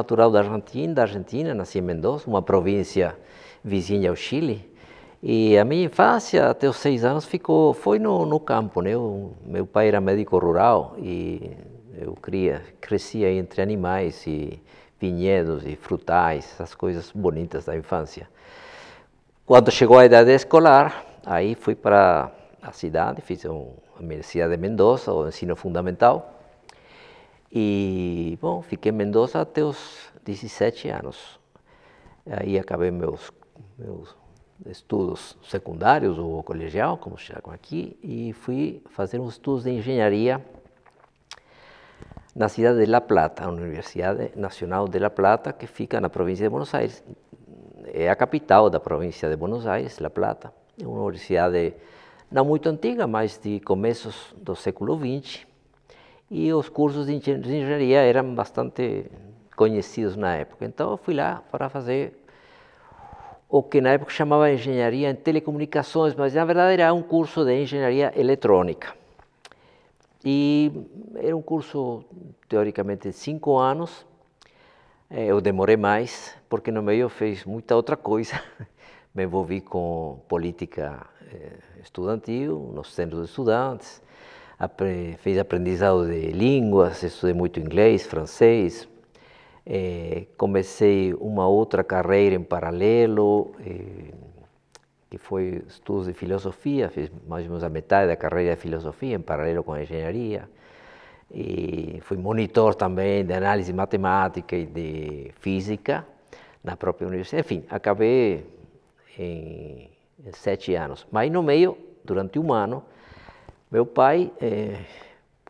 natural da Argentina, da Argentina, nasci em Mendoza, uma província vizinha ao Chile. E a minha infância, até os seis anos, ficou, foi no, no campo. Né? Eu, meu pai era médico rural e eu cria, crescia entre animais e vinhedos e frutais, essas coisas bonitas da infância. Quando chegou a idade escolar, aí fui para a cidade, fiz um, a Universidade de Mendoza, o ensino fundamental. E, bom, fiquei em Mendoza até os 17 anos. Aí acabei meus, meus estudos secundários ou colegial, como chama aqui, e fui fazer uns estudos de engenharia na cidade de La Plata, a Universidade Nacional de La Plata, que fica na província de Buenos Aires. É a capital da província de Buenos Aires, La Plata. É uma universidade não muito antiga, mas de começos do século XX, e os cursos de engenharia eram bastante conhecidos na época. Então eu fui lá para fazer o que na época chamava engenharia em telecomunicações, mas na verdade era um curso de engenharia eletrônica. E era um curso teoricamente de cinco anos. Eh, eu demorei mais porque no meio eu fiz muita outra coisa. Me envolvi com política eh, estudantil, nos centros de estudantes apre, fiz aprendizado de línguas, estudei muito inglês, francês. É, comecei uma outra carreira em paralelo, é, que foi estudos de filosofia, fiz mais ou menos a metade da carreira de filosofia em paralelo com a engenharia. E fui monitor também de análise matemática e de física na própria universidade. Enfim, acabei em, em sete anos. Mas no meio, durante um ano, meu pai, é,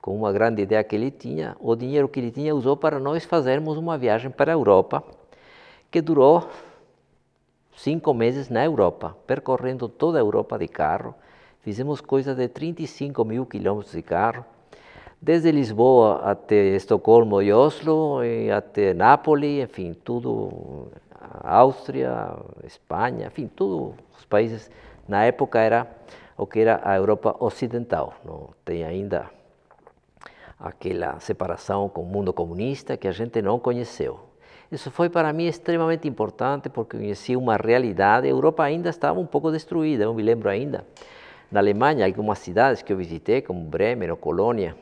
com uma grande ideia que ele tinha, o dinheiro que ele tinha usou para nós fazermos uma viagem para a Europa, que durou cinco meses na Europa, percorrendo toda a Europa de carro. Fizemos coisa de 35 mil quilômetros de carro, desde Lisboa até Estocolmo e Oslo, e até Nápoles, enfim, tudo, Áustria, Espanha, enfim, todos os países. Na época era o que era a Europa Ocidental. Não tem ainda aquela separação com o mundo comunista que a gente não conheceu. Isso foi para mim extremamente importante porque conheci uma realidade. A Europa ainda estava um pouco destruída, eu me lembro ainda. Na Alemanha, algumas cidades que eu visitei, como Bremen ou Colônia,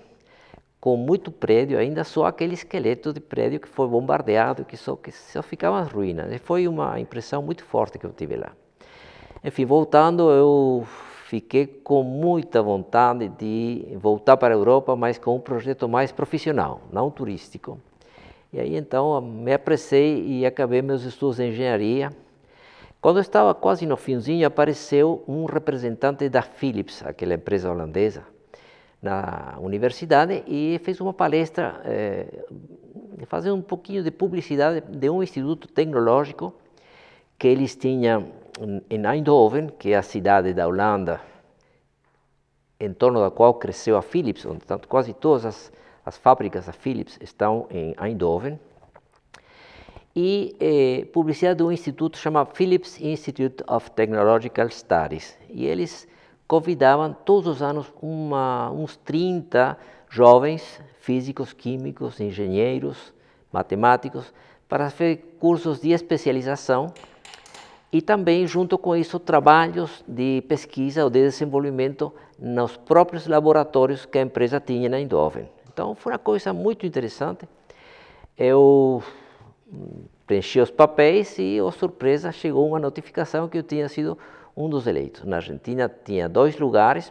com muito prédio, ainda só aquele esqueleto de prédio que foi bombardeado, que só, que só ficava ruínas. E foi uma impressão muito forte que eu tive lá. Enfim, voltando, eu fiquei com muita vontade de voltar para a Europa, mas com um projeto mais profissional, não turístico. E aí então me apressei e acabei meus estudos de engenharia. Quando eu estava quase no finzinho, apareceu um representante da Philips, aquela empresa holandesa, na universidade e fez uma palestra, eh, fazendo um pouquinho de publicidade de um instituto tecnológico que eles tinham em Eindhoven, que é a cidade da Holanda em torno da qual cresceu a Philips, onde quase todas as, as fábricas da Philips estão em Eindhoven, e eh, publicidade de um instituto chamado Philips Institute of Technological Studies. E eles convidavam todos os anos uma, uns 30 jovens físicos, químicos, engenheiros, matemáticos, para fazer cursos de especialização e também, junto com isso, trabalhos de pesquisa ou de desenvolvimento nos próprios laboratórios que a empresa tinha na Indoven. Então, foi uma coisa muito interessante. Eu hum, preenchi os papéis e, oh surpresa, chegou uma notificação que eu tinha sido um dos eleitos. Na Argentina tinha dois lugares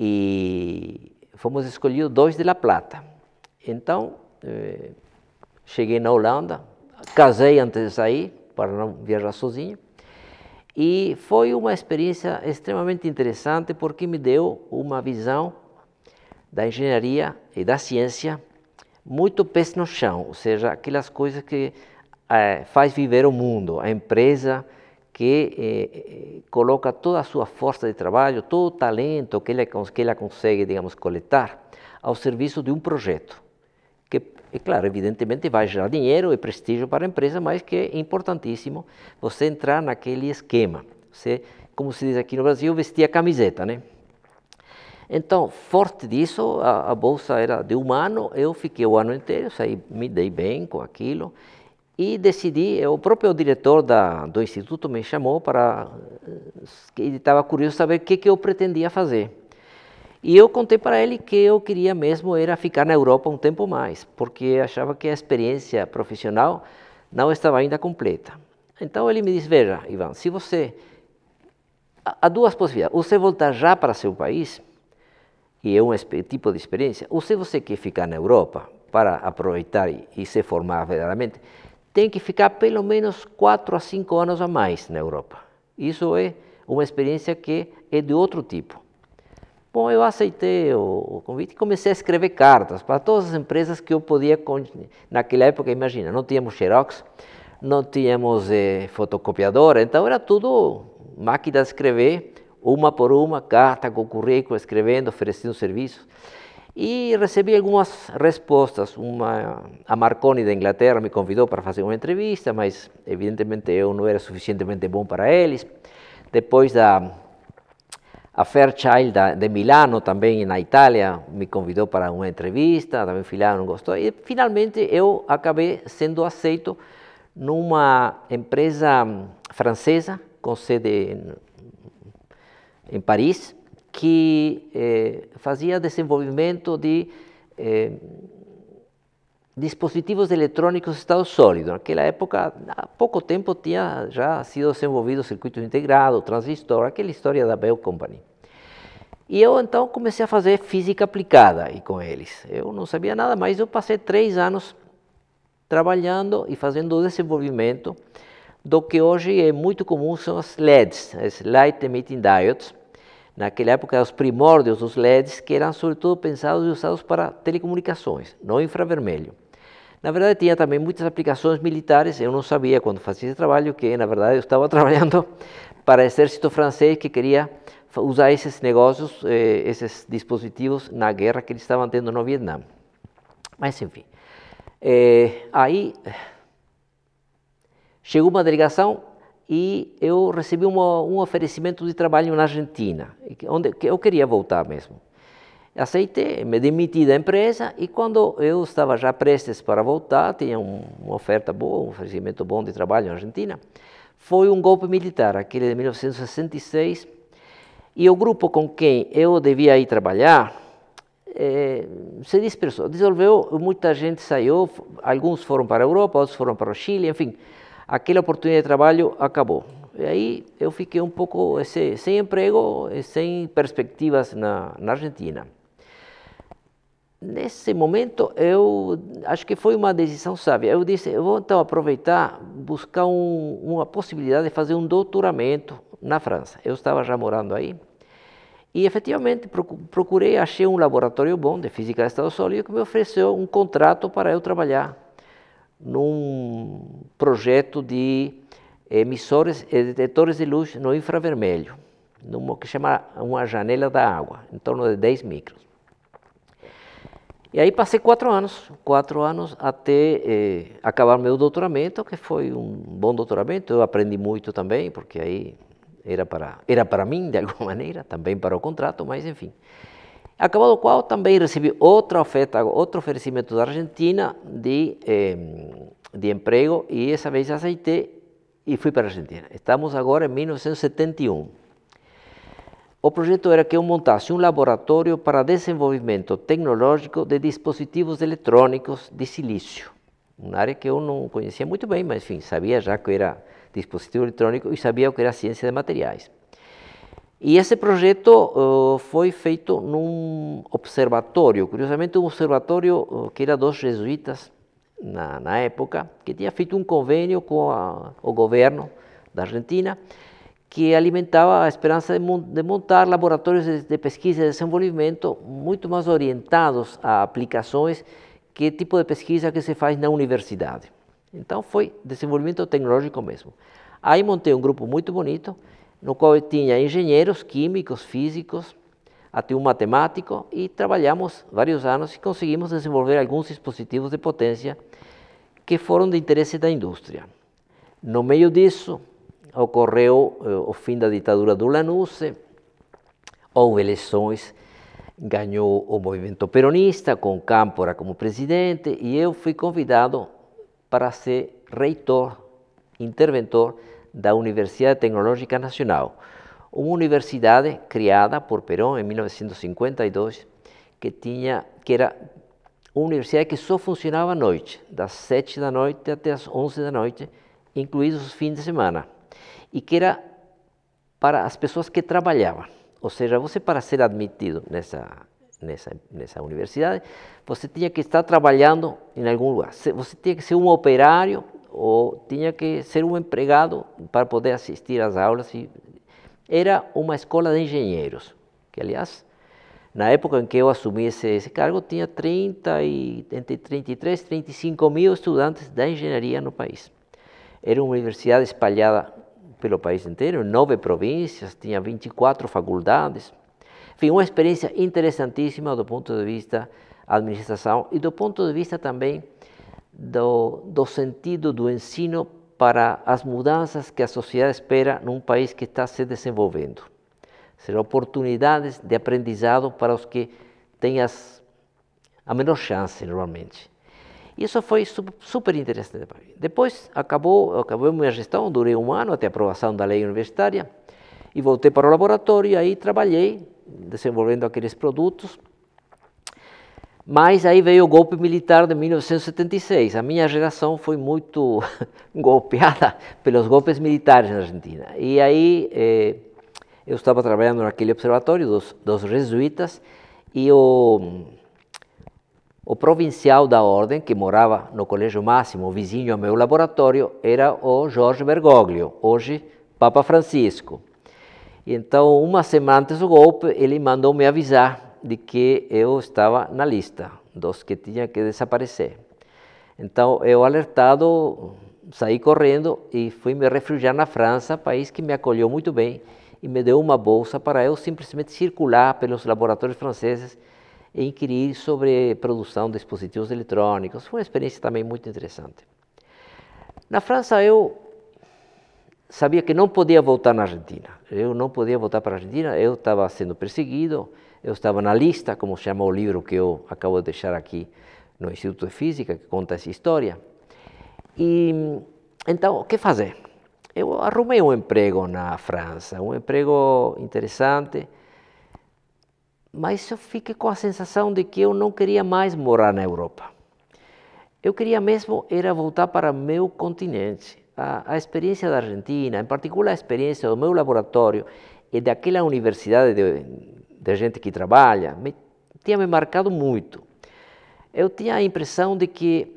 e fomos escolhidos dois de La Plata. Então, eh, cheguei na Holanda, casei antes de sair, para não viajar sozinho. E foi uma experiência extremamente interessante porque me deu uma visão da engenharia e da ciência muito pés no chão, ou seja, aquelas coisas que é, faz viver o mundo, a empresa que é, coloca toda a sua força de trabalho, todo o talento que ela, que ela consegue, digamos, coletar ao serviço de um projeto. E claro, evidentemente vai gerar dinheiro e prestígio para a empresa, mas que é importantíssimo você entrar naquele esquema. Você, como se diz aqui no Brasil, vestir a camiseta, né? Então, forte disso, a, a, bolsa era de um ano, eu fiquei o ano inteiro, saí, me dei bem com aquilo e decidi, o próprio diretor da, do instituto me chamou para, eh, ele estava curioso saber o que, que eu pretendia fazer. E eu contei para ele que eu queria mesmo era ficar na Europa um tempo mais, porque achava que a experiência profissional não estava ainda completa. Então ele me disse: Veja, Ivan, se você. Há duas possibilidades. Ou você voltar já para seu país, e é um tipo de experiência, ou se você quer ficar na Europa para aproveitar e, e se formar verdadeiramente, tem que ficar pelo menos 4 a 5 anos a mais na Europa. Isso é uma experiência que é de outro tipo. Bom, eu aceitei o, convite e comecei a escrever cartas para todas as empresas que eu podia. Naquela época, imagina, não tínhamos xerox, não tínhamos eh, fotocopiadora, então era tudo máquina de escrever, uma por uma, carta com currículo, escrevendo, oferecendo serviços. E recebi algumas respostas. Uma, a Marconi da Inglaterra me convidou para fazer uma entrevista, mas evidentemente eu não era suficientemente bom para eles. Depois da a Fairchild de Milano, também na Itália, me convidou para uma entrevista, também fui não gostou. E finalmente eu acabei sendo aceito numa empresa hum, francesa, com sede em, em Paris, que eh, fazia desenvolvimento de eh, dispositivos eletrônicos de estado sólido. Naquela época, há pouco tempo, tinha já sido desenvolvido circuito integrado, transistor, aquela história da Bell Company. E eu então comecei a fazer física aplicada e com eles. Eu não sabia nada, mas eu passei três anos trabalhando e fazendo o desenvolvimento do que hoje é muito comum são as LEDs, as Light Emitting Diodes. Naquela época, os primórdios dos LEDs, que eram sobretudo pensados e usados para telecomunicações, não infravermelho. Na verdade, tinha também muitas aplicações militares, eu não sabia quando fazia esse trabalho, que na verdade eu estava trabalhando para o exército francês que queria usar esses negócios, eh, esses dispositivos na guerra que eles estavam tendo no Vietnã. Mas enfim, eh, aí chegou uma delegação e eu recebi uma, um oferecimento de trabalho na Argentina, onde eu queria voltar mesmo. Aceitei, me demiti da empresa e quando eu estava já prestes para voltar, tinha um, uma oferta boa, um oferecimento bom de trabalho na Argentina, foi um golpe militar, aquele de 1966, e o grupo com quem eu devia ir trabalhar eh, se dispersou, dissolveu, muita gente saiu, alguns foram para a Europa, outros foram para o Chile, enfim, aquela oportunidade de trabalho acabou. E aí eu fiquei um pouco esse, sem emprego, sem perspectivas na, na Argentina. Nesse momento, eu acho que foi uma decisão sábia. Eu disse, eu vou então aproveitar, buscar um, uma possibilidade de fazer um doutoramento na França. Eu estava já morando aí, e efetivamente procurei, achei um laboratório bom de física de estado sólido que me ofereceu um contrato para eu trabalhar num projeto de emissores, eh, detectores de luz no infravermelho, numa que chama uma janela da água, em torno de 10 micros. E aí passei quatro anos, quatro anos até eh, acabar meu doutoramento, que foi um bom doutoramento, eu aprendi muito também, porque aí era para, era para mim, de alguma maneira, também para o contrato, mas enfim. Acabado o qual, também recebi outra oferta, outro oferecimento da Argentina de, eh, de emprego e essa vez aceitei e fui para a Argentina. Estamos agora em 1971. O projeto era que eu montasse um laboratório para desenvolvimento tecnológico de dispositivos eletrônicos de silício, uma área que eu não conhecia muito bem, mas enfim, sabia já que era dispositivo eletrônico e sabia o que era ciência de materiais. E esse projeto uh, eh, foi feito num observatório, curiosamente um observatório uh, eh, que era dos jesuítas na, na, época, que tinha feito um convênio com a, o governo da Argentina, que alimentava a esperança de, de montar laboratórios de, de, pesquisa e desenvolvimento muito mais orientados a aplicações que tipo de pesquisa que se faz na universidade. Então foi desenvolvimento tecnológico mesmo. Aí montei um grupo muito bonito, no qual eu tinha engenheiros, químicos, físicos, até um matemático, e trabalhamos vários anos e conseguimos desenvolver alguns dispositivos de potência que foram de interesse da indústria. No meio disso, ocorreu eh, o fim da ditadura do Lanusse, houve eleições, ganhou o movimento peronista, com Câmpora como presidente, e eu fui convidado para ser reitor, interventor da Universidade Tecnológica Nacional, uma universidade criada por Perón em 1952, que, tinha, que era uma universidade que só funcionava à noite, das 7 da noite até as 11 da noite, incluídos os fins de semana, e que era para as pessoas que trabalhavam. Ou seja, você para ser admitido nessa nessa, nessa universidade, você tinha que estar trabalhando em algum lugar. Você tinha que ser um operário ou tinha que ser um empregado para poder assistir às aulas. Era uma escola de engenheiros, que aliás, na época em que eu assumi esse, esse cargo, tinha 30 e, entre 33 e 35 mil estudantes da engenharia no país. Era uma universidade espalhada pelo país inteiro, nove províncias, tinha 24 faculdades. Enfim, uma experiência interessantíssima do ponto de vista administração e do ponto de vista também do, do sentido do ensino para as mudanças que a sociedade espera num país que está se desenvolvendo. Serão oportunidades de aprendizado para os que têm as, a menor chance, normalmente. Isso foi super interessante para mim. Depois acabou, acabou minha gestão, durei um ano até a aprovação da lei universitária e voltei para o laboratório e aí trabalhei desenvolvendo aqueles produtos. Mas aí veio o golpe militar de 1976. A minha geração foi muito golpeada pelos golpes militares na Argentina. E aí eh, eu estava trabalhando naquele observatório dos, dos jesuítas e o, o provincial da ordem, que morava no Colégio Máximo, vizinho ao meu laboratório, era o Jorge Bergoglio, hoje Papa Francisco. Então, uma semana antes do golpe, ele mandou me avisar de que eu estava na lista dos que tinham que desaparecer. Então, eu alertado, saí correndo e fui me refugiar na França, país que me acolheu muito bem e me deu uma bolsa para eu simplesmente circular pelos laboratórios franceses e inquirir sobre produção de dispositivos eletrônicos. Foi uma experiência também muito interessante. Na França, eu sabia que não podia voltar na Argentina. Eu não podia voltar para a Argentina, eu estava sendo perseguido, eu estava na lista, como se chama o livro que eu acabo de deixar aqui no Instituto de Física, que conta essa história. E então, o que fazer? Eu arrumei um emprego na França, um emprego interessante, mas eu fiquei com a sensação de que eu não queria mais morar na Europa. Eu queria mesmo era voltar para meu continente, a, a da Argentina, em particular a experiência do meu laboratório e daquela universidade de, de gente que trabalha, me, tinha me marcado muito. Eu tinha a impressão de que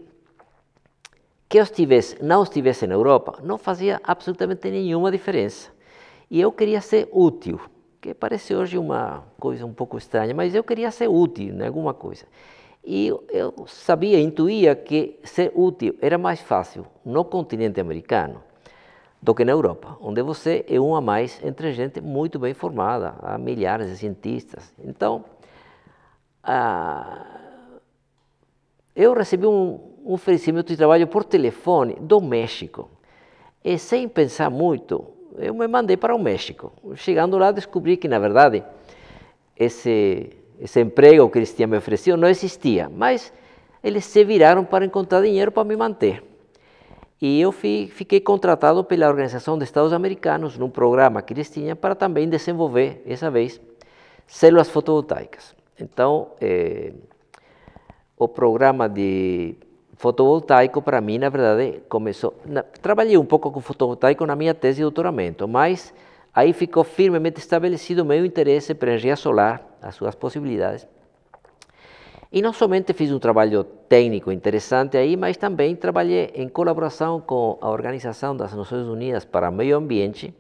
que eu estivesse, não estivesse na Europa, não fazia absolutamente nenhuma diferença. E eu queria ser útil, que parece hoje uma coisa um pouco estranha, mas eu queria ser útil em alguma coisa. E eu sabia, intuía que ser útil era mais fácil no continente americano do que na Europa, onde você é um a mais entre gente muito bem formada, há milhares de cientistas. Então, ah, eu recebi um, um oferecimento de trabalho por telefone do México. E sem pensar muito, eu me mandei para o México. Chegando lá, descobri que, na verdade, esse esse emprego que eles tinham me oferecido não existia, mas eles se viraram para encontrar dinheiro para me manter. E eu fiquei contratado pela Organização de Estados Americanos num programa que eles tinham para também desenvolver, essa vez, células fotovoltaicas. Então, eh, o programa de fotovoltaico para mim, na verdade, começou. Na, trabalhei um pouco com fotovoltaico na minha tese de doutoramento, mas Aí ficou firmemente estabelecido meu interesse para energia solar, as suas possibilidades. E não somente fiz um trabalho técnico interessante aí, mas também trabalhei em colaboração com a Organização das Nações Unidas para o Meio Ambiente,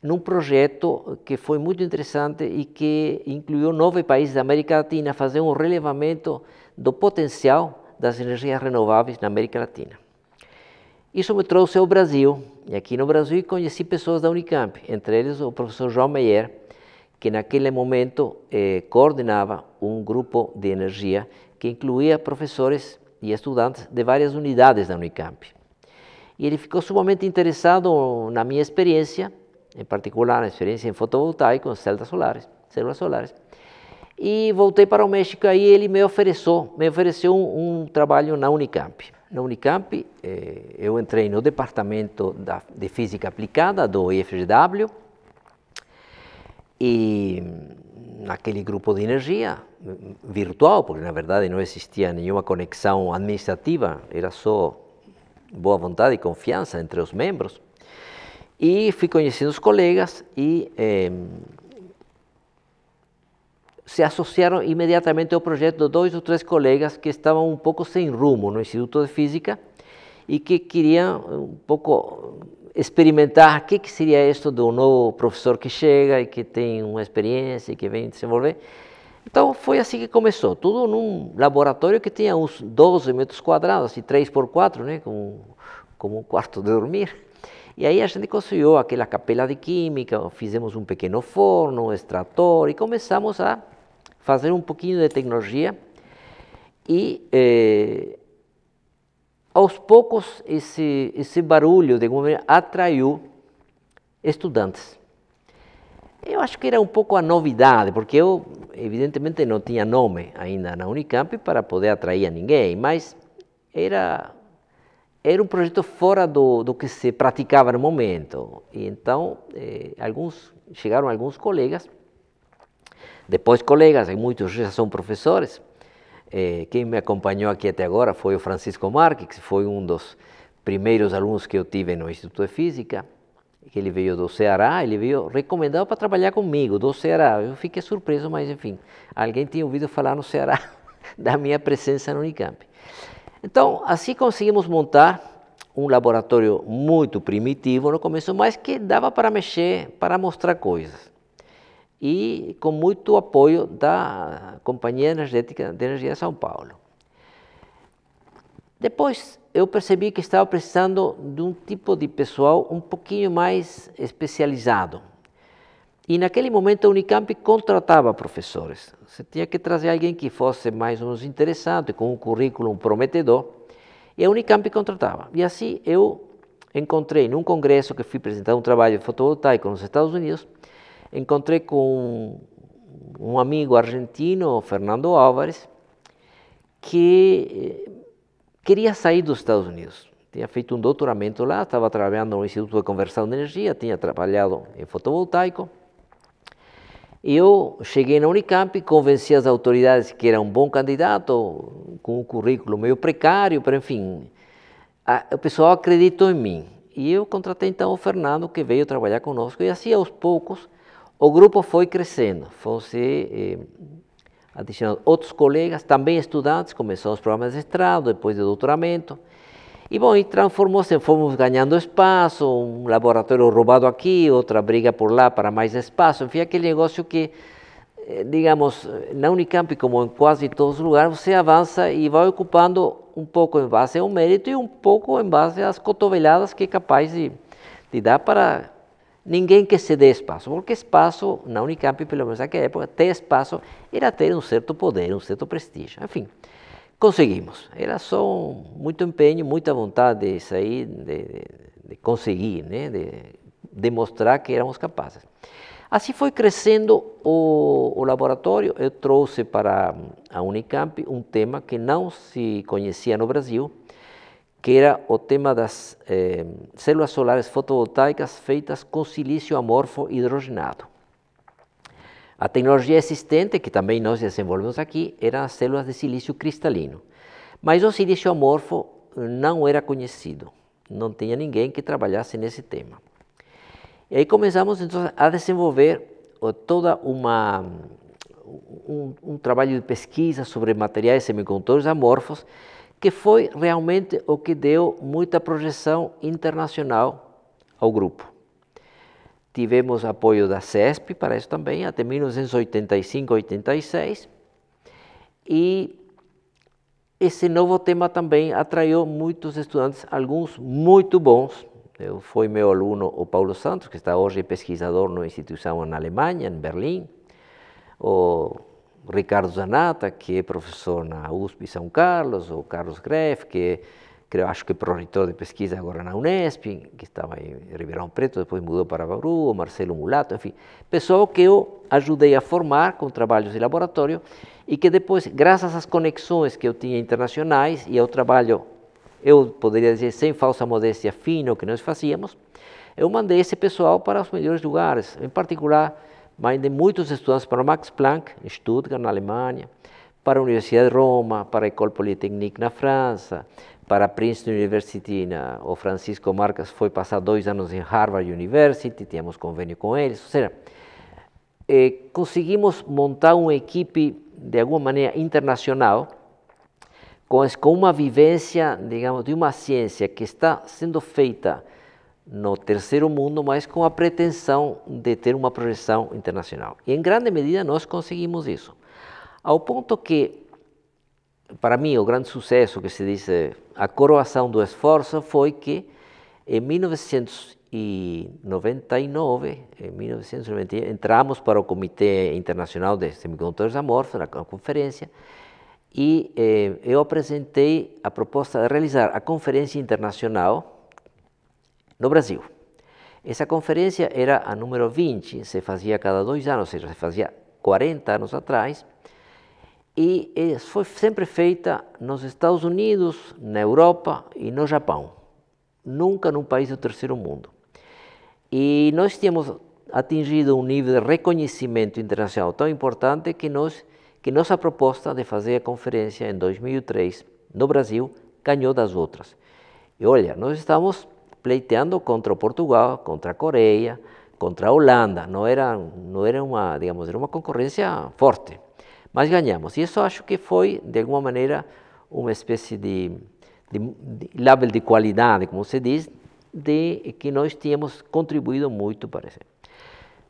num projeto que foi muito interessante e que incluiu nove países da América Latina fazer um relevamento do potencial das energias renováveis na América Latina. Isso me trouxe ao Brasil, e aqui no Brasil conheci pessoas da Unicamp, entre eles o professor João Meyer, que naquele momento eh, coordenava um grupo de energia que incluía professores e estudantes de várias unidades da Unicamp. E ele ficou sumamente interessado na minha experiência, em particular na experiência em fotovoltaico, células solares, células solares. E voltei para o México aí ele me ofereceu, me ofereceu um, um trabalho na Unicamp. Na Unicamp, eh, eu entrei no departamento da, de Física Aplicada do IFGW e hum, naquele grupo de energia hum, virtual, porque na verdade não existia nenhuma conexão administrativa, era só boa vontade e confiança entre os membros. E fui conhecendo os colegas e eh, hum, se associaram imediatamente ao projeto de dois ou três colegas que estavam um pouco sem rumo no Instituto de Física e que queriam um pouco experimentar o que, que seria isso de um novo professor que chega e que tem uma experiência e que vem desenvolver. Então foi assim que começou, tudo num laboratório que tinha uns 12 metros quadrados e 3 por 4, né, como, como um quarto de dormir. E aí a gente construiu aquela capela de química, fizemos um pequeno forno, um extrator e começamos a fazer um pouquinho de tecnologia e eh, aos poucos esse, esse barulho de alguma maneira atraiu estudantes. Eu acho que era um pouco a novidade, porque eu evidentemente não tinha nome ainda na Unicamp para poder atrair a ninguém, mas era era um projeto fora do, do que se praticava no momento. E então, eh, alguns chegaram alguns colegas depois, colegas, muitos já são professores. Eh, quem me acompanhou aqui até agora foi o Francisco Marques, que foi um dos primeiros alunos que eu tive no Instituto de Física. Ele veio do Ceará, ele veio recomendado para trabalhar comigo, do Ceará. Eu fiquei surpreso, mas enfim, alguém tinha ouvido falar no Ceará da minha presença no Unicamp. Então, assim conseguimos montar um laboratório muito primitivo no começo, mas que dava para mexer, para mostrar coisas e com muito apoio da Companhia Energética de Energia São Paulo. Depois eu percebi que estava precisando de um tipo de pessoal um pouquinho mais especializado. E naquele momento a Unicamp contratava professores. Você tinha que trazer alguém que fosse mais ou menos interessante com um currículo prometedor. E a Unicamp contratava. E assim eu encontrei num congresso que fui apresentar um trabalho fotovoltaico nos Estados Unidos, encontrei com um amigo argentino, Fernando Álvares, que eh, queria sair dos Estados Unidos. Tinha feito um doutoramento lá, estava trabalhando no Instituto de Conversão de Energia, tinha trabalhado em fotovoltaico. Eu cheguei na Unicamp, convenci as autoridades que era um bom candidato, com um currículo meio precário, para enfim. A, o pessoal acreditou em mim. E eu contratei então o Fernando, que veio trabalhar conosco, e assim aos poucos o grupo foi crescendo, foram se eh, adicionando outros colegas, também estudantes, começou os programas de estrado, depois de doutoramento. E bom, e transformou-se, fomos ganhando espaço, um laboratório roubado aqui, outra briga por lá para mais espaço, enfim, aquele negócio que, eh, digamos, na Unicamp, como em quase todos os lugares, você avança e vai ocupando um pouco em base ao mérito e um pouco em base às cotoveladas que é capaz de, de dar para ninguém que se espaço, porque espaço na Unicamp, pelo menos naquela época, ter espaço era ter um certo poder, um certo prestígio. Enfim, conseguimos. Era só muito empenho, muita vontade de sair, de, de, de conseguir, né? de demonstrar que éramos capazes. Assim foi crescendo o, o, laboratório. Eu trouxe para a Unicamp um tema que não se conhecia no Brasil, que era o tema das eh, células solares fotovoltaicas feitas com silício amorfo hidrogenado. A tecnologia existente, que também nós desenvolvemos aqui, eram as células de silício cristalino. Mas o silício amorfo não era conhecido, não tinha ninguém que trabalhasse nesse tema. E aí começamos então a desenvolver eh, toda uma um, um trabalho de pesquisa sobre materiais semicondutores amorfos que foi realmente o que deu muita projeção internacional ao grupo. Tivemos apoio da CESP para isso também, até 1985, 86, e esse novo tema também atraiu muitos estudantes, alguns muito bons. Eu, foi meu aluno, o Paulo Santos, que está hoje pesquisador na instituição na Alemanha, em Berlim. O Ricardo Zanata, que é professor na USP São Carlos, o Carlos Greff, que é, acho que é pró-reitor de pesquisa agora na Unesp, que estava em Ribeirão Preto, depois mudou para Bauru, o Marcelo Mulato, enfim, pessoal que eu ajudei a formar com trabalhos de laboratório e que depois, graças às conexões que eu tinha internacionais e ao trabalho, eu poderia dizer, sem falsa modéstia, fino que nós fazíamos, eu mandei esse pessoal para os melhores lugares, em particular mas de muitos estudantes para Max Planck, em Stuttgart, na Alemanha, para a Universidade de Roma, para a École Polytechnique na França, para a Princeton University, na, o Francisco Marques foi passar dois anos em Harvard University, tínhamos convênio com eles, ou seja, eh, conseguimos montar uma equipe de alguma maneira internacional com, com uma vivência, digamos, de uma ciência que está sendo feita no terceiro mundo, mas com a pretensão de ter uma projeção internacional. E em grande medida nós conseguimos isso. Ao ponto que, para mim, o grande sucesso que se diz eh, a coroação do esforço foi que em 1999, em 1990, entramos para o Comitê Internacional de Semicondutores Amorfos, na conferência, e eh, eu apresentei a proposta de realizar a Conferência Internacional no Brasil. Essa conferência era a número 20, se fazia cada dois anos, ou seja, se fazia 40 anos atrás, e foi sempre feita nos Estados Unidos, na Europa e no Japão, nunca num país do terceiro mundo. E nós tínhamos atingido um nível de reconhecimento internacional tão importante que nós que nossa proposta de fazer a conferência em 2003 no Brasil ganhou das outras. E olha, nós estamos pleiteando contra Portugal, contra Coreia, contra Holanda. Não era, não era uma, digamos, era uma concorrência forte, mas ganhamos. E isso acho que foi, de alguma maneira, uma espécie de, de, de label de qualidade, como se diz, de que nós tínhamos contribuído muito para isso.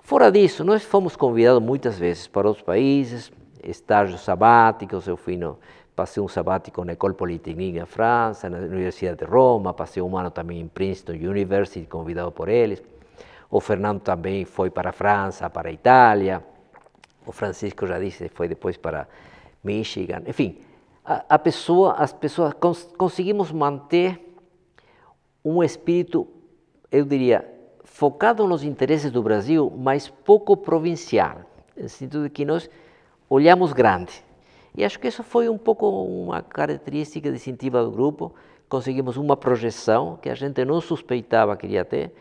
Fora disso, nós fomos convidados muitas vezes para outros países, estágios sabáticos, eu fui no, Passei um sabático na École Polytechnique em França, na Universidade de Roma, passei um ano também em Princeton University, convidado por eles. O Fernando também foi para a França, para a Itália. O Francisco já disse, foi depois para Michigan. Enfim, a, a pessoa, as pessoas cons, conseguimos manter um espírito, eu diria, focado nos interesses do Brasil, mas pouco provincial, no sentido de que nós olhamos grande. E acho que isso foi um pouco uma característica distintiva do grupo. Conseguimos uma projeção que a gente não suspeitava que iria ter.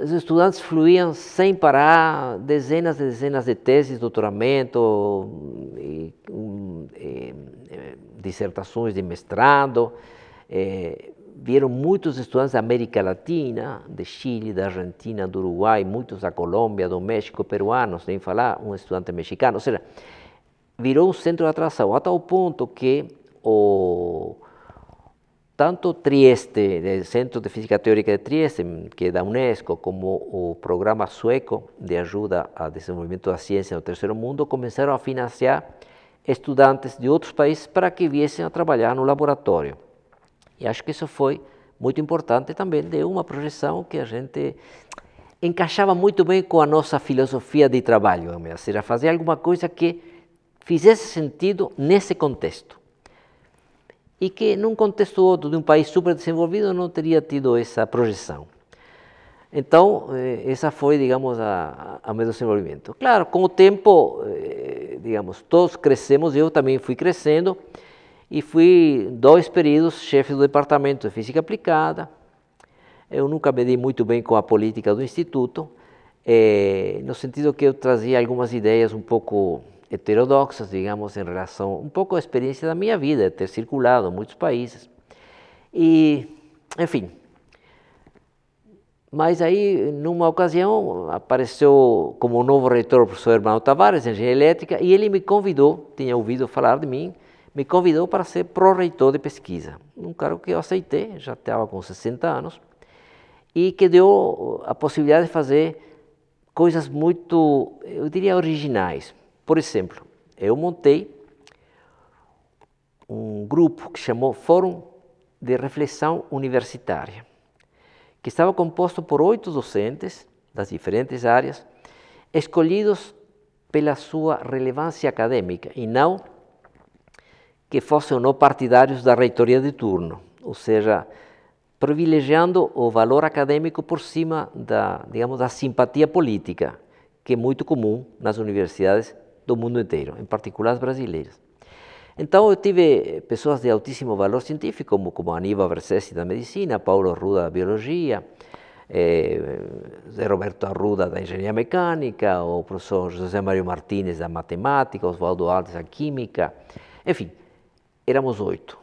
Os estudantes fluíam sem parar dezenas e dezenas de teses, doutoramento, e, um, e, dissertações de mestrado. E, é, vieram muitos estudantes da América Latina, de Chile, da Argentina, do Uruguai, muitos da Colômbia, do México, peruanos, nem falar, um estudante mexicano. Ou seja, virou um centro de atração, a tal ponto que o tanto Trieste, o Centro de Física Teórica de Trieste, que é da Unesco, como o programa sueco de ajuda ao desenvolvimento da ciência no terceiro mundo, começaram a financiar estudantes de outros países para que viessem a trabalhar no laboratório. E acho que isso foi muito importante também, deu uma projeção que a gente encaixava muito bem com a nossa filosofia de trabalho, ou seja, fazer alguma coisa que fizesse sentido nesse contexto. E que num contexto ou outro de um país superdesenvolvido não teria tido essa projeção. Então, eh, essa foi, digamos, a, a meu desenvolvimento. Claro, com o tempo, eh, digamos, todos crescemos, eu também fui crescendo, e fui dois períodos chefe do departamento de física aplicada. Eu nunca me dei muito bem com a política do instituto, eh, no sentido que eu trazia algumas ideias um pouco heterodoxas, digamos, em relação um pouco à experiência da minha vida, de ter circulado em muitos países. E, enfim. Mas aí, numa ocasião, apareceu como novo reitor o professor Hermano Tavares, engenharia elétrica, e ele me convidou, tinha ouvido falar de mim, me convidou para ser pró-reitor de pesquisa. Um cargo que eu aceitei, já estava com 60 anos, e que deu uh, a possibilidade de fazer coisas muito, eu diria, originais. Por exemplo, eu montei um grupo que chamou Fórum de Reflexão Universitária, que estava composto por oito docentes das diferentes áreas, escolhidos pela sua relevância acadêmica e não que fossem não partidários da reitoria de turno, ou seja, privilegiando o valor acadêmico por cima da, digamos, da simpatia política, que é muito comum nas universidades do mundo inteiro, em particular as brasileiras. Então eu tive pessoas de altíssimo valor científico, como, como Aníbal Versesi da Medicina, Paulo Ruda da Biologia, eh, Roberto Arruda da Engenharia Mecânica, o professor José Mário Martínez da Matemática, Oswaldo Alves da Química, enfim, éramos oito.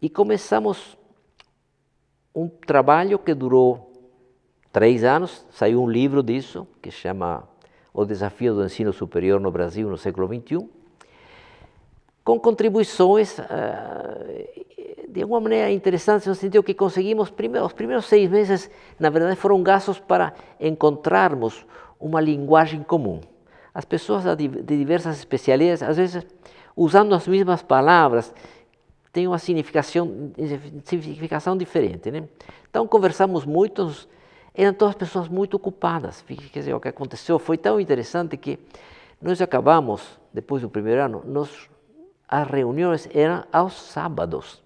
E começamos um trabalho que durou três anos, saiu um livro disso, que chama o desafio do ensino superior no Brasil no século XXI, com contribuições ah, de alguma maneira interessantes no sentido que conseguimos, primeiro, os primeiros seis meses, na verdade, foram gastos para encontrarmos uma linguagem comum. As pessoas de diversas especialidades, às vezes, usando as mesmas palavras, têm uma significação, significação diferente. Né? Então, conversamos muito nos eram então, todas pessoas muito ocupadas. Fíjese o que aconteceu, foi tão interessante que nós acabamos, depois do primeiro ano, nós, as reuniões eram aos sábados,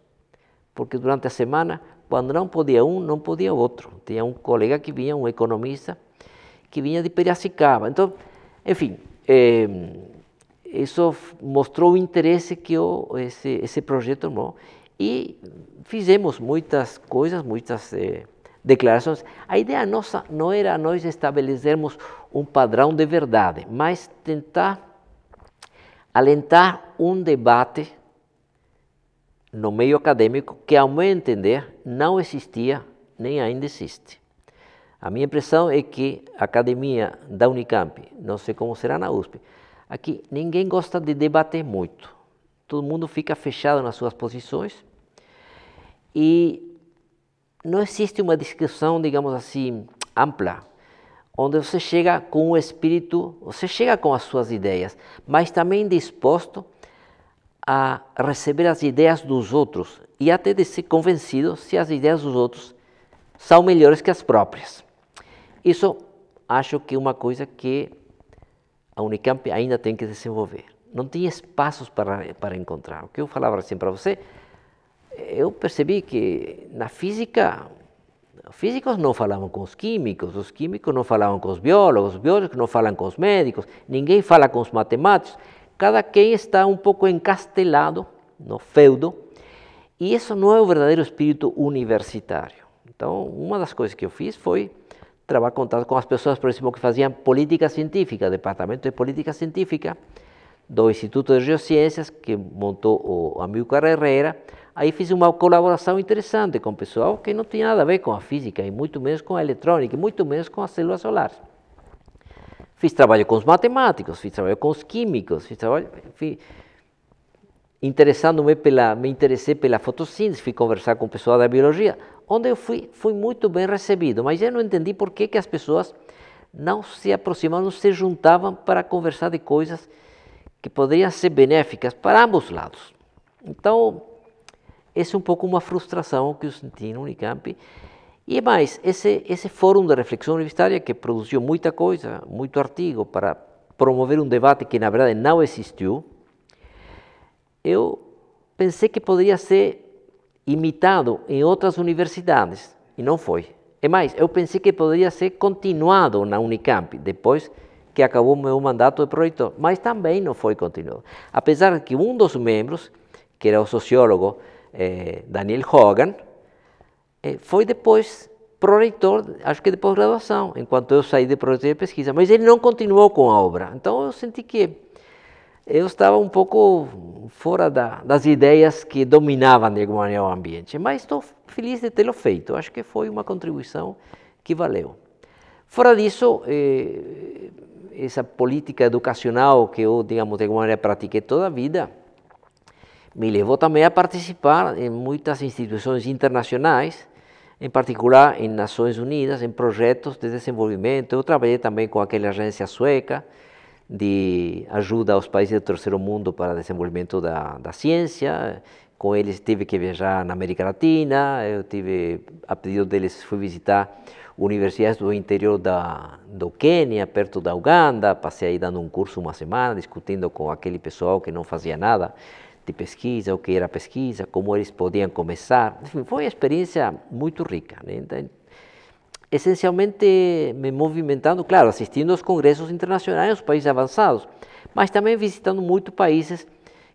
porque durante a semana, quando não podia um, não podia outro. Tinha um colega que vinha, um economista, que vinha de Periacicaba. Então, enfim, eh, isso mostrou o interesse que eu, esse, esse projeto tomou. E fizemos muitas coisas, muitas eh, declarações. A ideia nossa não era nós estabelecermos um padrão de verdade, mas tentar alentar um debate no meio acadêmico que, ao meu entender, não existia nem ainda existe. A minha impressão é que a academia da Unicamp, não sei como será na USP, aqui ninguém gosta de debater muito. Todo mundo fica fechado nas suas posições e não existe uma descrição, digamos assim, ampla, onde você chega com o espírito, você chega com as suas ideias, mas também disposto a receber as ideias dos outros e até de ser convencido se as ideias dos outros são melhores que as próprias. Isso acho que é uma coisa que a Unicamp ainda tem que desenvolver. Não tem espaços para, para encontrar. O que eu falava assim para você, eu percebi que na física, os físicos não falavam com os químicos, os químicos não falavam com os biólogos, os biólogos não falam com os médicos, ninguém fala com os matemáticos, cada quem está um pouco encastelado no feudo, e isso não é o verdadeiro espírito universitário. Então, uma das coisas que eu fiz foi trabalhar contato com as pessoas, por exemplo, que faziam política científica, departamento de política científica do Instituto de Geociências, que montou o Amilcar Herrera, Aí fiz uma colaboração interessante com o pessoal que não tinha nada a ver com a física, e muito menos com a eletrônica, e muito menos com as células solares. Fiz trabalho com os matemáticos, fiz trabalho com os químicos, fiz trabalho. interessando-me pela, me interessei pela fotossíntese, fui conversar com o pessoal da biologia, onde eu fui, fui muito bem recebido, mas eu não entendi por que, que as pessoas não se aproximavam, não se juntavam para conversar de coisas que poderiam ser benéficas para ambos os lados. Então, essa é um pouco uma frustração que eu senti no Unicamp. E é mais, esse, esse fórum de reflexão universitária que produziu muita coisa, muito artigo para promover um debate que na verdade não existiu, eu pensei que poderia ser imitado em outras universidades e não foi. E é mais, eu pensei que poderia ser continuado na Unicamp depois que acabou meu mandato de proreitor, mas também não foi continuado. Apesar de que um dos membros, que era o sociólogo, é, Daniel Hogan, é, foi depois proreitor, acho que de pós-graduação, enquanto eu saí de proreitoria de pesquisa, mas ele não continuou com a obra. Então eu senti que eu estava um pouco fora da, das ideias que dominavam de alguma maneira o ambiente, mas estou feliz de tê-lo feito. Acho que foi uma contribuição que valeu. Fora disso, eh, essa política educacional que eu, digamos, de alguma maneira pratiquei toda a vida, me levou também a participar em muitas instituições internacionais, em particular em Nações Unidas, em projetos de desenvolvimento. Eu trabalhei também com aquela agência sueca de ajuda aos países do terceiro mundo para desenvolvimento da, da ciência. Com eles tive que viajar na América Latina, eu eh, tive, a pedido deles, fui visitar universidades do interior da, do Quênia, perto da Uganda, passei aí dando um curso uma semana, discutindo com aquele pessoal que não fazia nada de pesquisa, o que era pesquisa, como eles podiam começar. Enfim, foi uma experiência muito rica. Né? Então, essencialmente me movimentando, claro, assistindo aos congressos internacionais, aos países avançados, mas também visitando muito países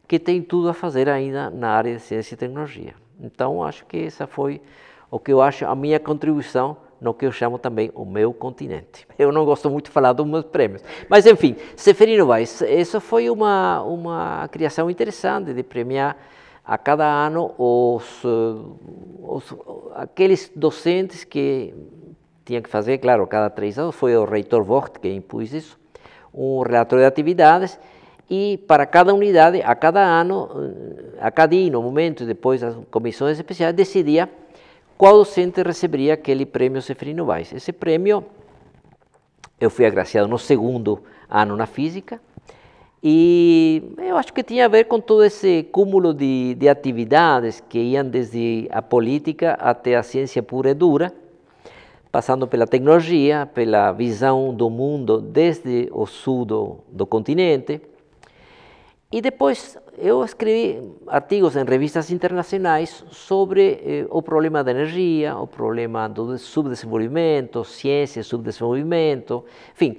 que têm tudo a fazer ainda na área de ciência e tecnologia. Então, acho que essa foi o que eu acho a minha contribuição no que eu chamo também o meu continente. Eu não gosto muito de falar dos meus prêmios. Mas, enfim, Seferino Weiss, isso foi uma, uma criação interessante de premiar a cada ano os, eh, os, aqueles docentes que tinham que fazer, claro, cada três anos, foi o reitor Vogt que impôs isso, um relatório de atividades, e para cada unidade, a cada ano, eh, a cada dia, no momento, depois as comissões especiais, decidia qual docente receberia aquele prêmio Seferino Vaz. Esse prêmio eu fui agraciado no segundo ano na física e eu acho que tinha a ver com todo esse cúmulo de, de atividades que iam desde a política até a ciência pura e dura, passando pela tecnologia, pela visão do mundo desde o sul do, do continente, e depois eu escrevi artigos em revistas internacionais sobre eh, o problema da energia, o problema do subdesenvolvimento, ciência e subdesenvolvimento, enfim,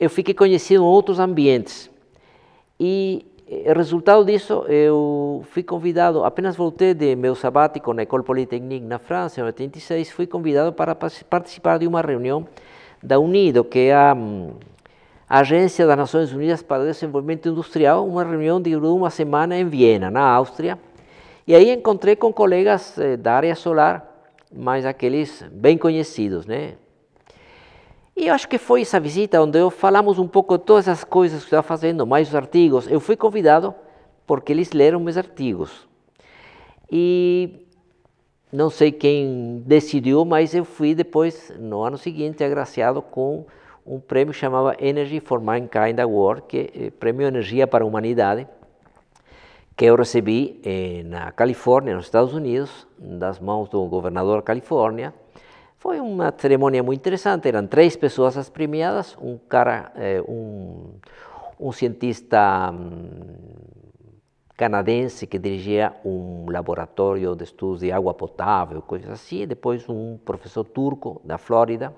eu fiquei conhecido em outros ambientes. E eh, resultado disso, eu fui convidado, apenas voltei de meu sabático na École Polytechnique na França, em 86, fui convidado para participar de uma reunião da Unido, que é a hum, a Agência das Nações Unidas para o Desenvolvimento Industrial, uma reunião de uma semana em Viena, na Áustria. E aí encontrei com colegas eh, da área solar, mas aqueles bem conhecidos, né? E eu acho que foi essa visita onde eu falamos um pouco de todas as coisas que eu estava fazendo, mais os artigos. Eu fui convidado porque eles leram meus artigos. E não sei quem decidiu, mas eu fui depois, no ano seguinte, agraciado com um prêmio chamava Energy for Mankind Award, que é Prêmio Energia para a Humanidade, que eu recebi eh, na Califórnia, nos Estados Unidos, das mãos do governador da Califórnia. Foi uma cerimônia muito interessante, eram três pessoas as premiadas, um cara, eh, um, um cientista hum, canadense que dirigia um laboratório de estudos de água potável, coisas assim, depois um professor turco da Flórida,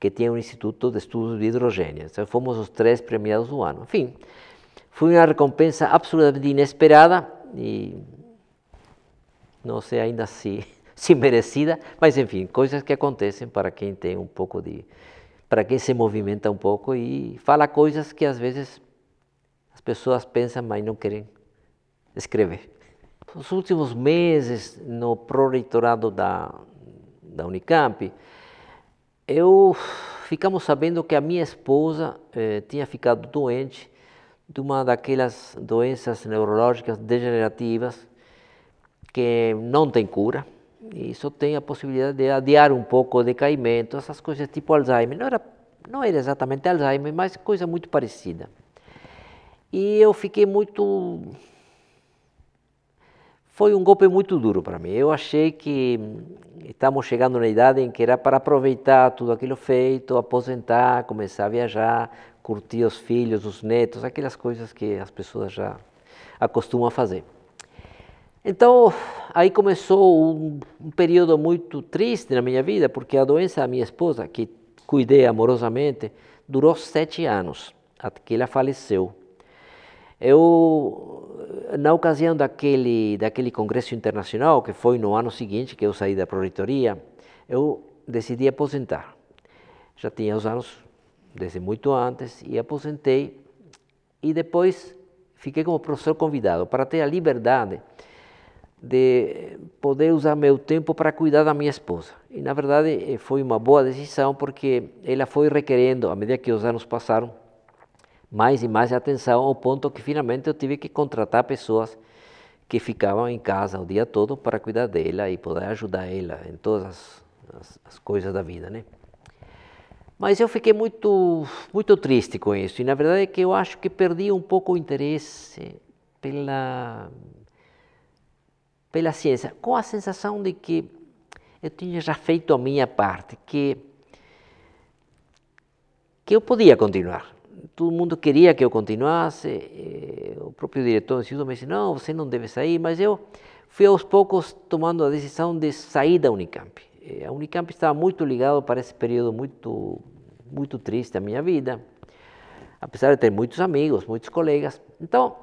que tinha um instituto de estudos de hidrogênio. Então, fomos os três premiados do ano. Enfim, foi uma recompensa absolutamente inesperada e não sei ainda se, se merecida, mas enfim, coisas que acontecem para quem tem um pouco de. para quem se movimenta um pouco e fala coisas que às vezes as pessoas pensam, mas não querem escrever. Nos últimos meses, no pró-reitorado da, da Unicamp, eu ficamos sabendo que a minha esposa eh, tinha ficado doente de uma daquelas doenças neurológicas degenerativas que não tem cura e só tem a possibilidade de adiar um pouco o decaimento, essas coisas tipo Alzheimer. Não era, não era exatamente Alzheimer, mas coisa muito parecida. E eu fiquei muito. Foi um golpe muito duro para mim. Eu achei que estamos chegando na idade em que era para aproveitar tudo aquilo feito, aposentar, começar a viajar, curtir os filhos, os netos, aquelas coisas que as pessoas já acostumam a fazer. Então, aí começou um, um período muito triste na minha vida, porque a doença da minha esposa, que cuidei amorosamente, durou sete anos, até que ela faleceu. Eu na ocasião daquele, daquele congresso internacional, que foi no ano seguinte que eu saí da proletoria, eu decidi aposentar. Já tinha os anos desde muito antes e aposentei e depois fiquei como professor convidado para ter a liberdade de poder usar meu tempo para cuidar da minha esposa. E na verdade eh, foi uma boa decisão porque ela foi requerendo, à medida que os anos passaram, mais e mais atenção, ao ponto que finalmente eu tive que contratar pessoas que ficavam em casa o dia todo para cuidar dela e poder ajudar ela em todas as, as, as coisas da vida, né? Mas eu fiquei muito, muito triste com isso. E na verdade é que eu acho que perdi um pouco o interesse pela, pela ciência, com a sensação de que eu tinha já feito a minha parte, que, que eu podia continuar todo mundo queria que eu continuasse. O próprio diretor do instituto me disse: não, você não deve sair. Mas eu fui aos poucos tomando a decisão de sair da Unicamp. A Unicamp estava muito ligada para esse período muito, muito triste da minha vida, apesar de ter muitos amigos, muitos colegas. Então,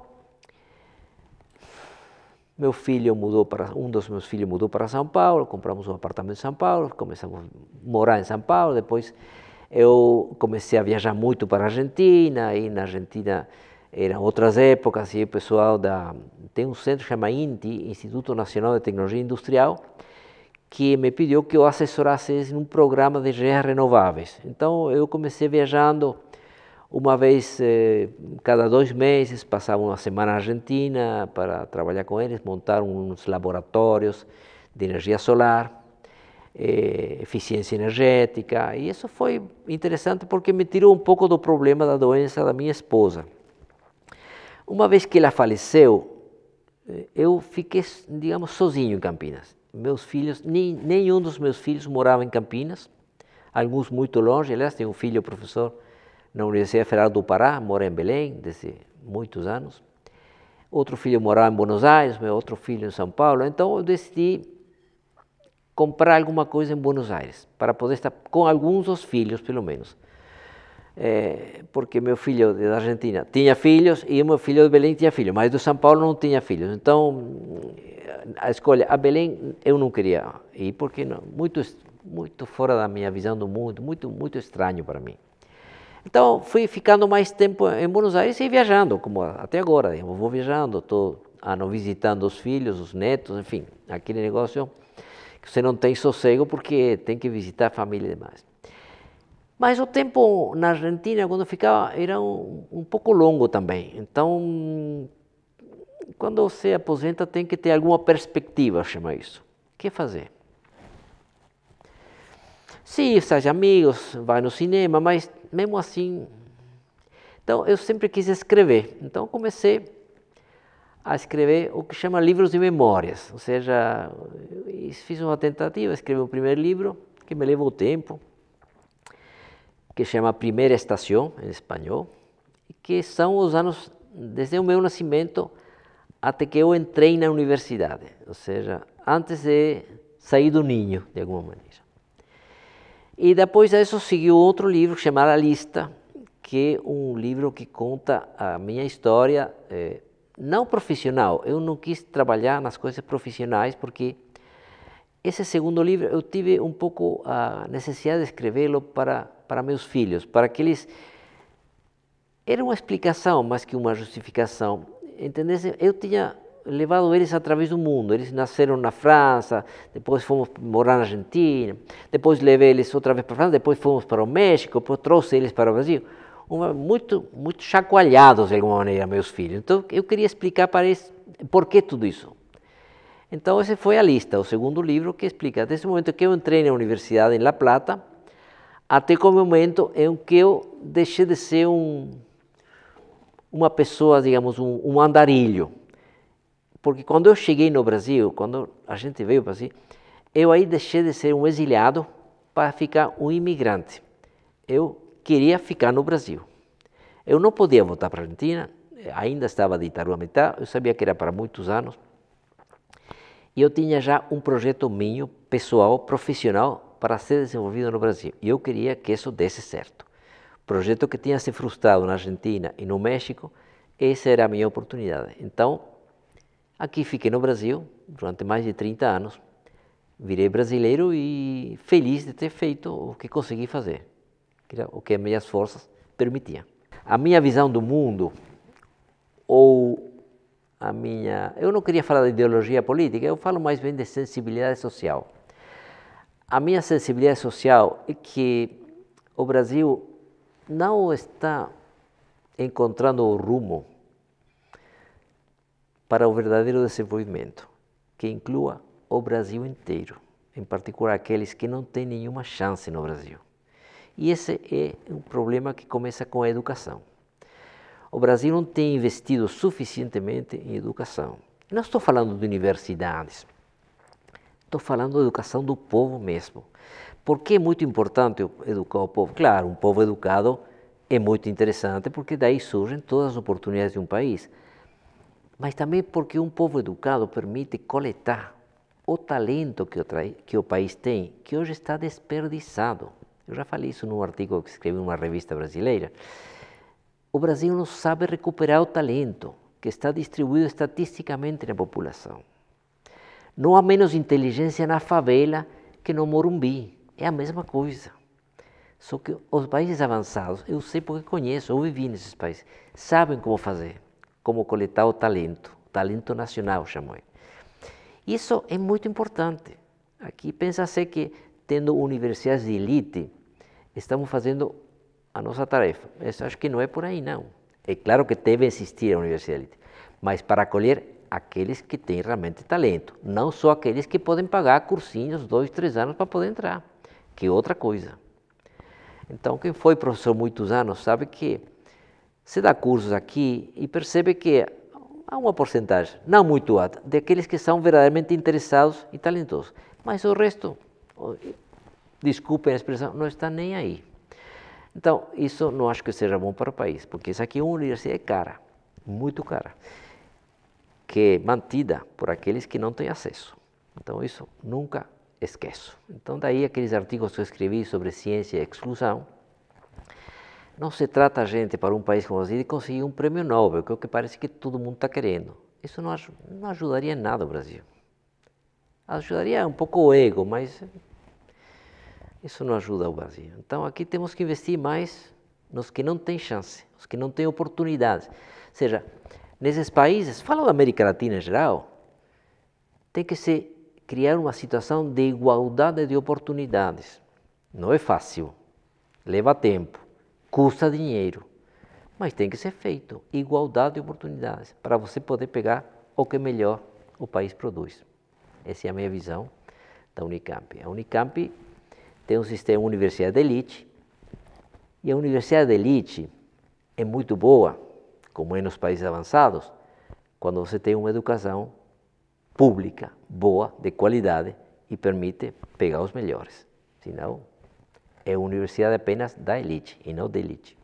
meu filho mudou para um dos meus filhos mudou para São Paulo, compramos um apartamento em São Paulo, começamos a morar em São Paulo, depois eu comecei a viajar muito para a Argentina, e na Argentina eram outras épocas, e o pessoal da. Tem um centro que chama INTI, Instituto Nacional de Tecnologia Industrial, que me pediu que eu assessorasse eles num programa de energias renováveis. Então eu comecei viajando uma vez eh, cada dois meses, passava uma semana na Argentina para trabalhar com eles, montar uns laboratórios de energia solar eh, eficiência energética. E isso foi interessante porque me tirou um pouco do problema da doença da minha esposa. Uma vez que ela faleceu, eh, eu fiquei, digamos, sozinho em Campinas. Meus filhos, nem, nenhum dos meus filhos morava em Campinas, alguns muito longe. Aliás, tenho um filho professor na Universidade Federal do Pará, mora em Belém desde muitos anos. Outro filho morava em Buenos Aires, meu outro filho em São Paulo. Então eu decidi comprar alguma coisa em Buenos Aires, para poder estar com alguns dos filhos, pelo menos. É, porque meu filho da Argentina tinha filhos e meu filho de Belém tinha filhos, mas do São Paulo não tinha filhos. Então, a escolha, a Belém eu não queria ir, porque não, muito, muito fora da minha visão do mundo, muito, muito estranho para mim. Então, fui ficando mais tempo em Buenos Aires e viajando, como até agora. Eu vou viajando, estou ano ah, visitando os filhos, os netos, enfim, aquele negócio você não tem sossego porque tem que visitar a família e demais. Mas o tempo na Argentina, quando ficava, era um, um pouco longo também. Então, quando você aposenta, tem que ter alguma perspectiva, chama isso. O que fazer? Sim, sai amigos, vai no cinema, mas mesmo assim. Então, eu sempre quis escrever. Então, comecei a escrever o que chama livros de memórias, ou seja, fiz uma tentativa, escrevi o um primeiro livro, que me levou tempo, que chama Primeira Estação, em espanhol, que são os anos desde o meu nascimento até que eu entrei na universidade, ou seja, antes de sair do ninho, de alguma maneira. E depois disso seguiu outro livro chamado A Lista, que é um livro que conta a minha história eh, não profissional. Eu não quis trabalhar nas coisas profissionais porque esse segundo livro eu tive um pouco a necessidade de escrevê-lo para para meus filhos, para que eles era uma explicação mais que uma justificação. Entendesse? Eu tinha levado eles através do mundo. Eles nasceram na França, depois fomos morar na Argentina, depois levei eles outra vez para a França, depois fomos para o México, depois trouxe eles para o Brasil uma, muito, muito chacoalhados de alguma maneira, meus filhos. Então, eu queria explicar para eles por que tudo isso. Então, essa foi a lista, o segundo livro que explica desde o momento que eu entrei na universidade em La Plata até o momento em que eu deixei de ser um, uma pessoa, digamos, um, um andarilho. Porque quando eu cheguei no Brasil, quando a gente veio para si eu aí deixei de ser um exilado para ficar um imigrante. Eu queria ficar no Brasil. Eu não podia voltar para a Argentina, ainda estava de metade. eu sabia que era para muitos anos. E eu tinha já um projeto meu, pessoal, profissional, para ser desenvolvido no Brasil. E eu queria que isso desse certo. Projeto que tinha se frustrado na Argentina e no México, essa era a minha oportunidade. Então, aqui fiquei no Brasil durante mais de 30 anos, virei brasileiro e feliz de ter feito o que consegui fazer o que minhas forças permitiam. A minha visão do mundo ou a minha, eu não queria falar de ideologia política, eu falo mais bem de sensibilidade social. A minha sensibilidade social é que o Brasil não está encontrando o rumo para o verdadeiro desenvolvimento, que inclua o Brasil inteiro, em particular aqueles que não têm nenhuma chance no Brasil. E esse é um problema que começa com a educação. O Brasil não tem investido suficientemente em educação. Não estou falando de universidades, estou falando da educação do povo mesmo. Por que é muito importante educar o povo? Claro, um povo educado é muito interessante, porque daí surgem todas as oportunidades de um país. Mas também porque um povo educado permite coletar o talento que o, que o país tem, que hoje está desperdiçado. Eu já falei isso num artigo que escrevi numa revista brasileira. O Brasil não sabe recuperar o talento que está distribuído estatisticamente na população. Não há menos inteligência na favela que no Morumbi. É a mesma coisa. Só que os países avançados, eu sei porque conheço, eu vivi nesses países, sabem como fazer, como coletar o talento, talento nacional, chamam. Isso é muito importante. Aqui pensa-se que, tendo universidades de elite, estamos fazendo a nossa tarefa. Mas acho que não é por aí, não. É claro que deve existir a universidade, mas para acolher aqueles que têm realmente talento, não só aqueles que podem pagar cursinhos dois, três anos para poder entrar, que é outra coisa. Então, quem foi professor muitos anos sabe que se dá cursos aqui e percebe que há uma porcentagem, não muito alta, daqueles que são verdadeiramente interessados e talentosos, mas o resto desculpem a expressão, não está nem aí. Então, isso não acho que seja bom para o país, porque isso aqui é uma universidade é cara, muito cara, que é mantida por aqueles que não têm acesso. Então, isso nunca esqueço. Então, daí aqueles artigos que eu escrevi sobre ciência e exclusão. Não se trata, gente, para um país como o Brasil, de conseguir um prêmio Nobel, que é o que parece que todo mundo está querendo. Isso não, não ajudaria em nada o Brasil. Ajudaria um pouco o ego, mas isso não ajuda o Brasil. Então aqui temos que investir mais nos que não têm chance, os que não têm oportunidades. Ou seja, nesses países, falo da América Latina em geral, tem que se criar uma situação de igualdade de oportunidades. Não é fácil, leva tempo, custa dinheiro, mas tem que ser feito. Igualdade de oportunidades para você poder pegar o que melhor o país produz. Essa é a minha visão da Unicamp. A Unicamp tem um sistema Universidade de Elite, e a Universidade de Elite é muito boa, como é nos países avançados, quando você tem uma educação pública, boa, de qualidade, e permite pegar os melhores. Senão, é universidade apenas da elite e não da elite.